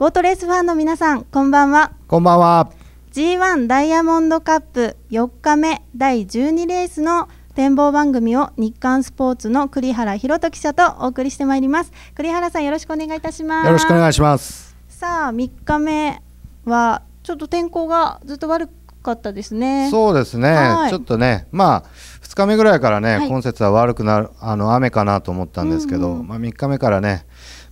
ボートレースファンの皆さんこんばんはこんばんは G1 ダイヤモンドカップ4日目第12レースの展望番組を日刊スポーツの栗原博人記者とお送りしてまいります栗原さんよろしくお願いいたしますよろしくお願いしますさあ3日目はちょっと天候がずっと悪かったですねそうですね、はい、ちょっとねまあ2日目ぐらいからね、はい、今節は悪くなるあの雨かなと思ったんですけど、うんうん、まあ3日目からね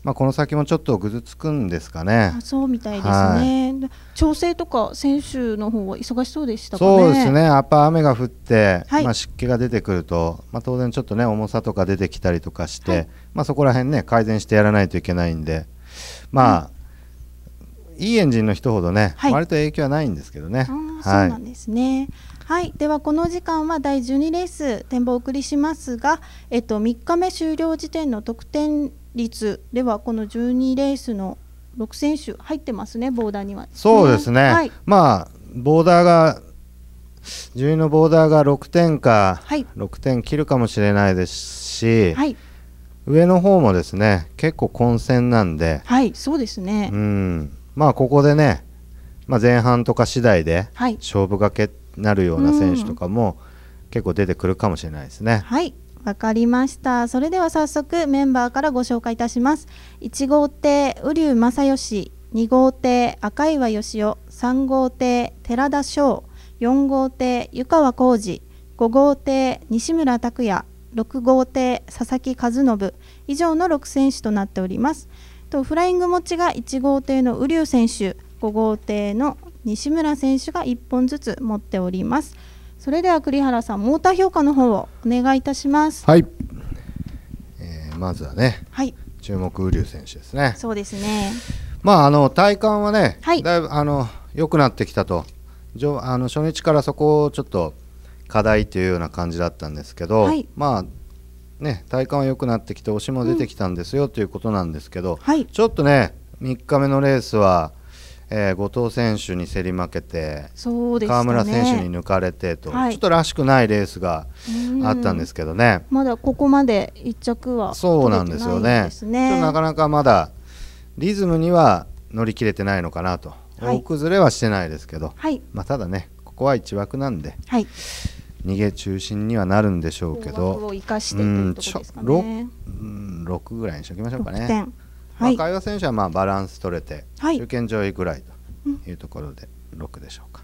まあ、この先もちょっとぐずつくんですかね。そうみたいですね、はい、調整とか選手の方は忙しそうでした、ね、そうですね、やっぱ雨が降って、はい、まあ、湿気が出てくると、まあ、当然ちょっとね、重さとか出てきたりとかして、はい、まあ、そこら辺ね、改善してやらないといけないんで、まあ、いいエンジンの人ほどね、割と影響はないんですけどね。そうなんですね。はいではこの時間は第12レース展望をお送りしますが、えっと、3日目終了時点の得点率ではこの12レースの6選手入ってますねボーダーには、そうですね、はい、まあボーダーが順位のボーダーが6点か、はい、6点切るかもしれないですし、はい、上の方もですね結構混戦なんで、はい、そうですねうんまあここでね、まあ、前半とか次第で勝負が決なるような選手とかも、結構出てくるかもしれないですね。はいわかりましたそれでは早速メンバーからご紹介いたします1号艇瓜生正義2号艇赤岩義雄3号艇寺田翔4号艇湯川浩二5号艇西村拓也6号艇佐々木和信以上の6選手となっておりますとフライング持ちが1号艇の瓜生選手5号艇の西村選手が1本ずつ持っておりますそれでは栗原さんモーター評価の方をお願いいたしますはい、えー、まずはね、はい、注目瓜生選手ですねそうですねまああの体感はね、はい、だいぶあの良くなってきたとあの初日からそこをちょっと課題というような感じだったんですけど、はい、まあね体感は良くなってきて押しも出てきたんですよ、うん、ということなんですけど、はい、ちょっとね3日目のレースはえー、後藤選手に競り負けて、ね、川村選手に抜かれてと、はい、ちょっとらしくないレースがあったんですけどねまだここまで1着は、そうなんですよねなかなかまだリズムには乗り切れてないのかなと、はい、大崩れはしてないですけど、はい、まあ、ただねここは1枠なんで、はい、逃げ中心にはなるんでしょうけど、6, ぐらいにしときましょうかね。はい、まあ、会話選手はまあバランス取れて、はい、中堅上位ぐらいというところで6でしょうか。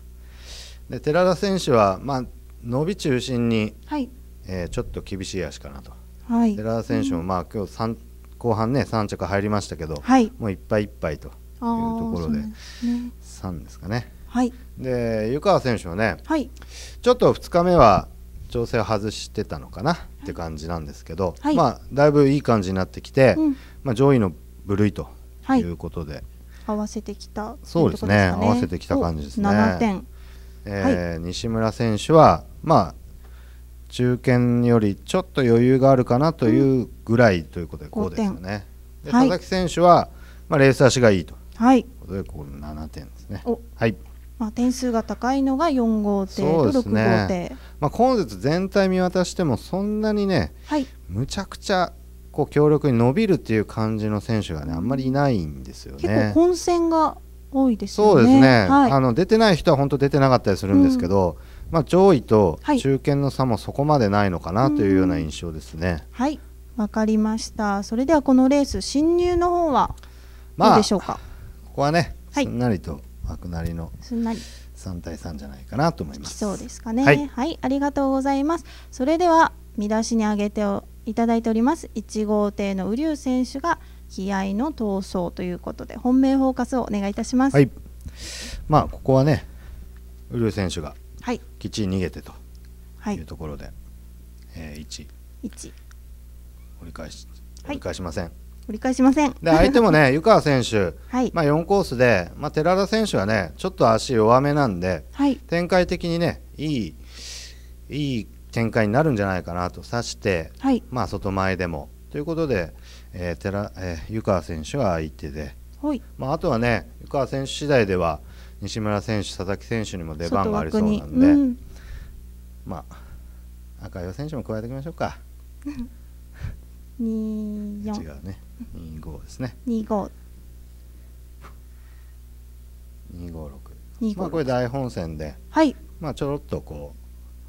で寺田選手はまあ伸び中心に、はい、えー、ちょっと厳しい足かなと、はい、寺田選手もまあ今日3後半ね3着入りましたけど、はい、もういっぱいいっぱいというところでで、ね、3ですかね。はい、で湯川選手はね、はい、ちょっと2日目は調整を外してたのかなって感じなんですけど、はい、まあ、だいぶいい感じになってきて、うん、まあ、上位の部類ということで、はい、合わせてきた、そうですね合わせてきた感じですね7点、えー、はい、西村選手はまあ中堅よりちょっと余裕があるかなというぐらいということでこうですよね、で佐々木選手は、まあ、レース足がいいとはいうことで、この7点ですね。はいまあ、点数が高いのが4号艇と6号艇、ね、まあ、今節全体見渡してもそんなにね、はい、むちゃくちゃ構強力に伸びるっていう感じの選手がねあんまりいないんですよね。結構混戦が多いですね。そうですね。はい、あの出てない人は本当出てなかったりするんですけど、うん、まあ上位と中堅の差もそこまでないのかなというような印象ですね。はい、わ、かりました。それではこのレース進入の方はどうでしょうか。まあ、ここはね、すんなりと枠なりの。すんなり。三対三じゃないかなと思います。そうですかね、はい、はい、ありがとうございます。それでは見出しに上げておいただいております1号艇の瓜生選手が気合の闘争ということで本命フォーカスをお願いいたします。はい、まあここはね瓜生選手がきっちり逃げてというところで、はい、えー、1, 1折り返し折り返しません。はい、折り返しませんで相手もね、湯川選手、はい、まあ、4コースで、まあ、寺田選手はねちょっと足弱めなんで、はい、展開的にねいいいい展開になるんじゃないかなと指して、はい、まあ、外前でもということで、えー寺えー、湯川選手が相手で、まあ、あとはね湯川選手次第では西村選手、佐々木選手にも出番がありそうなんで、うん、まあ、赤岩選手も加えておきましょうか。2 4違うね25ですね25 256まあこれ大本戦で、はい、まあちょろっとこう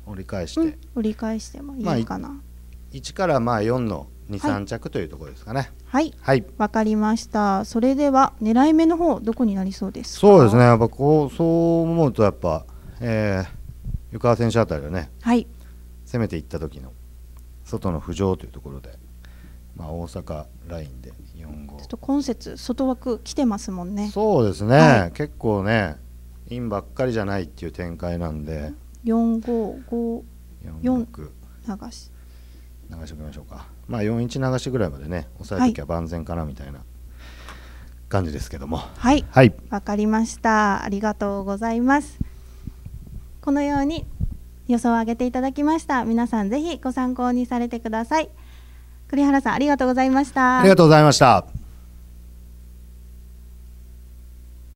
折り返して、うん、折り返してもいいかな、まあ、1からまあ4の23、はい、着というところですかねはいはい、はい、かりましたそれでは狙い目の方どこになりそうですそうですねやっぱこうそう思うとやっぱ、えー、湯川選手あたりはね、はい、攻めていった時の外の浮上というところで、まあ、大阪ラインで4号ちょっと今節外枠来てますもんねそうですね、はい、結構ねインばっかりじゃないっていう展開なんで、うん四五五四流し流しておきましょうかまあ4一流しぐらいまでね抑えときは万全かなみたいな感じですけどもはいわ、はい、かりましたありがとうございますこのように予想を上げていただきました皆さんぜひご参考にされてください栗原さんありがとうございましたありがとうございました